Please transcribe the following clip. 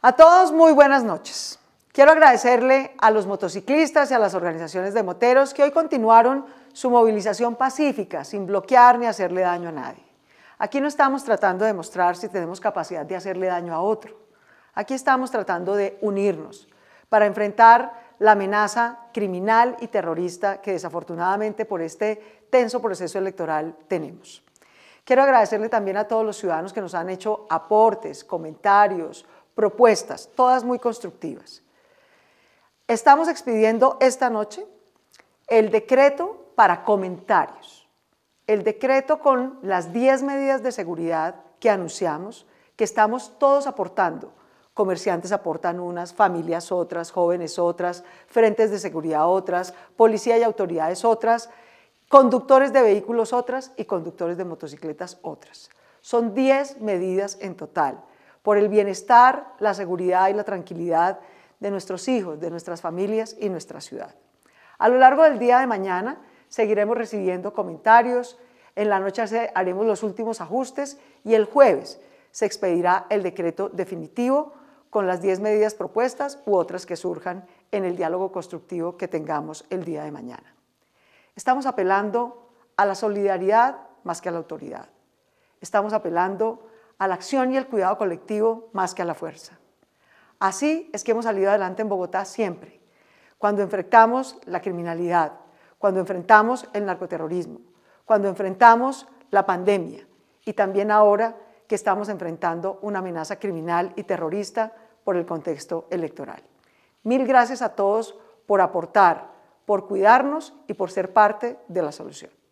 A todos muy buenas noches. Quiero agradecerle a los motociclistas y a las organizaciones de moteros que hoy continuaron su movilización pacífica, sin bloquear ni hacerle daño a nadie. Aquí no estamos tratando de mostrar si tenemos capacidad de hacerle daño a otro. Aquí estamos tratando de unirnos para enfrentar la amenaza criminal y terrorista que desafortunadamente por este tenso proceso electoral tenemos. Quiero agradecerle también a todos los ciudadanos que nos han hecho aportes, comentarios, propuestas, todas muy constructivas. Estamos expidiendo esta noche el decreto para comentarios, el decreto con las 10 medidas de seguridad que anunciamos, que estamos todos aportando. Comerciantes aportan unas, familias otras, jóvenes otras, frentes de seguridad otras, policía y autoridades otras, conductores de vehículos otras y conductores de motocicletas otras. Son 10 medidas en total por el bienestar, la seguridad y la tranquilidad de nuestros hijos, de nuestras familias y nuestra ciudad. A lo largo del día de mañana seguiremos recibiendo comentarios, en la noche haremos los últimos ajustes y el jueves se expedirá el decreto definitivo con las 10 medidas propuestas u otras que surjan en el diálogo constructivo que tengamos el día de mañana. Estamos apelando a la solidaridad más que a la autoridad. Estamos apelando a la acción y el cuidado colectivo más que a la fuerza. Así es que hemos salido adelante en Bogotá siempre, cuando enfrentamos la criminalidad, cuando enfrentamos el narcoterrorismo, cuando enfrentamos la pandemia y también ahora que estamos enfrentando una amenaza criminal y terrorista por el contexto electoral. Mil gracias a todos por aportar, por cuidarnos y por ser parte de la solución.